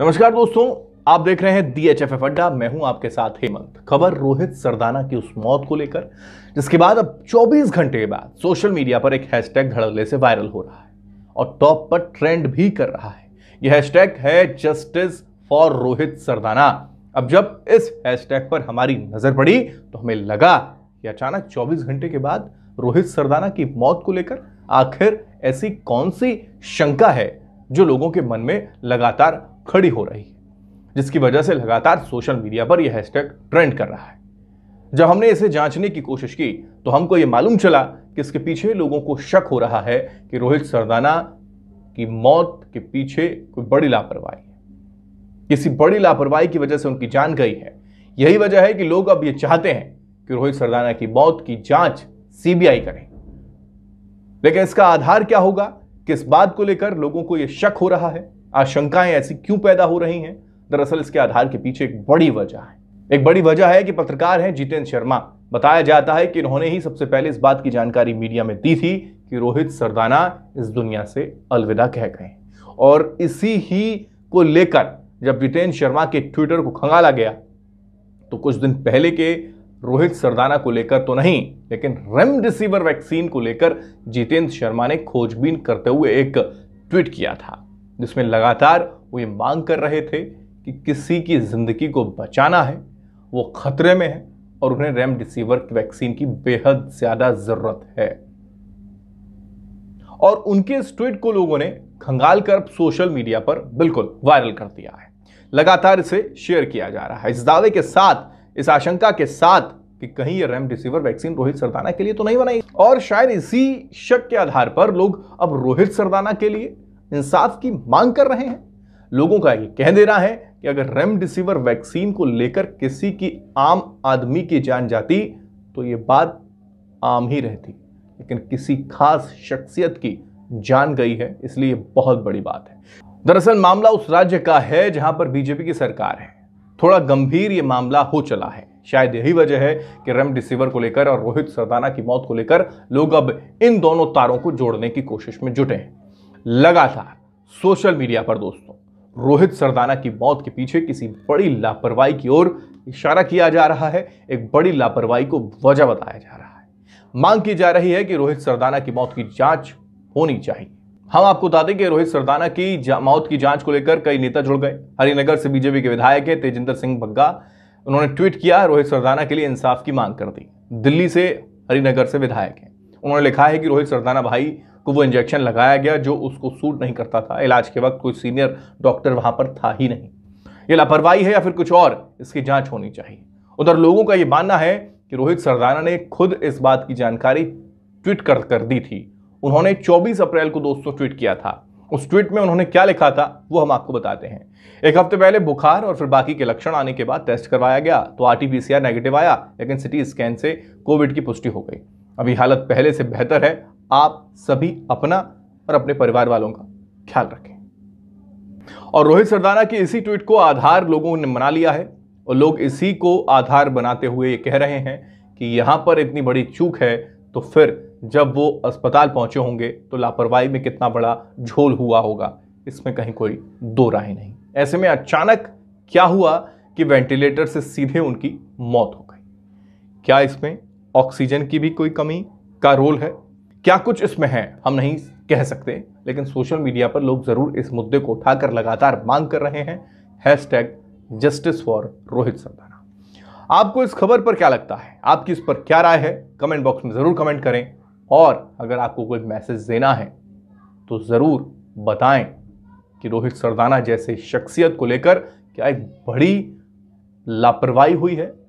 नमस्कार दोस्तों आप देख रहे हैं दी एच अड्डा मैं हूं आपके साथ हेमंत खबर रोहित सरदाना की उस मौत को लेकर जिसके बाद अब 24 घंटे के बाद सोशल मीडिया पर एक हैशटैग धड़ल्ले से वायरल हो रहा है और टॉप पर ट्रेंड भी कर रहा है यह हैशटैग है जस्टिस फॉर रोहित सरदाना अब जब इस हैशटैग पर हमारी नजर पड़ी तो हमें लगा कि अचानक 24 घंटे के बाद रोहित सरदाना की मौत को लेकर आखिर ऐसी कौन सी शंका है जो लोगों के मन में लगातार खड़ी हो रही है जिसकी वजह से लगातार सोशल मीडिया पर यह हैशटैग ट्रेंड कर रहा है जब हमने इसे जांचने की कोशिश की तो हमको यह मालूम चला कि इसके पीछे लोगों को शक हो रहा है कि रोहित सरदाना की मौत के पीछे कोई बड़ी लापरवाही है किसी बड़ी लापरवाही की वजह से उनकी जान गई है यही वजह है कि लोग अब ये चाहते हैं कि रोहित सरदाना की मौत की जांच सीबीआई करें लेकिन इसका आधार क्या होगा किस बात को लेकर लोगों को यह शक हो रहा है आशंकाएं ऐसी क्यों पैदा हो रही हैं दरअसल इसके आधार के पीछे एक बड़ी वजह है एक बड़ी वजह है कि पत्रकार हैं जितेंद्र शर्मा बताया जाता है कि इन्होंने ही सबसे पहले इस बात की जानकारी मीडिया में दी थी कि रोहित सरदाना इस दुनिया से अलविदा कह गए और इसी ही को लेकर जब जितेंद्र शर्मा के ट्विटर को खंगाला गया तो कुछ दिन पहले के रोहित सरदाना को लेकर तो नहीं लेकिन रेमडेसिविर वैक्सीन को लेकर जितेंद्र शर्मा ने खोजबीन करते हुए एक ट्वीट किया था जिसमें लगातार वो ये मांग कर रहे थे कि किसी की ज़िंदगी को बचाना है वो ख़तरे में है और उन्हें रेमडेसिविर वैक्सीन की बेहद ज़्यादा ज़रूरत है और उनके इस ट्वीट को लोगों ने खंगाल कर सोशल मीडिया पर बिल्कुल वायरल कर दिया है लगातार इसे शेयर किया जा रहा है इस दावे के साथ इस आशंका के साथ कि कहीं ये रेमडेसिविर वैक्सीन रोहित सरदाना के लिए तो नहीं बनाई और शायद इसी शक के आधार पर लोग अब रोहित सरदाना के लिए इंसाफ की मांग कर रहे हैं लोगों का ये कह देना है कि अगर रेमडेसिविर वैक्सीन को लेकर किसी की आम आदमी की जान जाती तो ये बात आम ही रहती लेकिन किसी खास शख्सियत की जान गई है इसलिए बहुत बड़ी बात है दरअसल मामला उस राज्य का है जहां पर बीजेपी की सरकार है थोड़ा गंभीर ये मामला हो चला है शायद यही वजह है कि रेमडेसिविर को लेकर और रोहित सरदाना की मौत को लेकर लोग अब इन दोनों तारों को जोड़ने की कोशिश में जुटे हैं लगातार सोशल मीडिया पर दोस्तों रोहित सरदाना की मौत के पीछे किसी बड़ी लापरवाही की ओर इशारा किया जा रहा है एक बड़ी लापरवाही को वजह बताया जा रहा है मांग की जा रही है कि रोहित सरदाना की मौत की जांच होनी चाहिए हम आपको बता दें कि रोहित सरदाना की मौत की जांच को लेकर कई नेता जुड़ गए हरिनगर से बीजेपी के विधायक है तेजिंदर सिंह बग्गा उन्होंने ट्वीट किया रोहित सरदाना के लिए इंसाफ की मांग कर दी दिल्ली से हरिनगर से विधायक हैं उन्होंने लिखा है कि रोहित सरदाना भाई को वो इंजेक्शन लगाया गया जो उसको सूट नहीं करता था इलाज के वक्त कोई सीनियर डॉक्टर वहाँ पर था ही नहीं ये लापरवाही है या फिर कुछ और इसकी जांच होनी चाहिए उधर लोगों का ये मानना है कि रोहित सरदाना ने खुद इस बात की जानकारी ट्वीट कर कर दी थी उन्होंने 24 अप्रैल को दोस्तों ट्वीट किया था उस ट्वीट में उन्होंने क्या लिखा था वो हम आपको बताते हैं एक हफ्ते पहले बुखार और फिर बाकी के लक्षण आने के बाद टेस्ट करवाया गया तो आर नेगेटिव आया लेकिन सिटी स्कैन से कोविड की पुष्टि हो गई अभी हालत पहले से बेहतर है आप सभी अपना और अपने परिवार वालों का ख्याल रखें और रोहित सरदाना के इसी ट्वीट को आधार लोगों ने मना लिया है और लोग इसी को आधार बनाते हुए ये कह रहे हैं कि यहां पर इतनी बड़ी चूक है तो फिर जब वो अस्पताल पहुंचे होंगे तो लापरवाही में कितना बड़ा झोल हुआ होगा इसमें कहीं कोई दो राय नहीं ऐसे में अचानक क्या हुआ कि वेंटिलेटर से सीधे उनकी मौत हो गई क्या इसमें ऑक्सीजन की भी कोई कमी का रोल है क्या कुछ इसमें है हम नहीं कह सकते लेकिन सोशल मीडिया पर लोग ज़रूर इस मुद्दे को उठाकर लगातार मांग कर रहे हैं hashtag justice for Rohit Sardana आपको इस खबर पर क्या लगता है आपकी इस पर क्या राय है कमेंट बॉक्स में ज़रूर कमेंट करें और अगर आपको कोई मैसेज देना है तो ज़रूर बताएं कि रोहित सरदाना जैसे शख्सियत को लेकर क्या एक बड़ी लापरवाही हुई है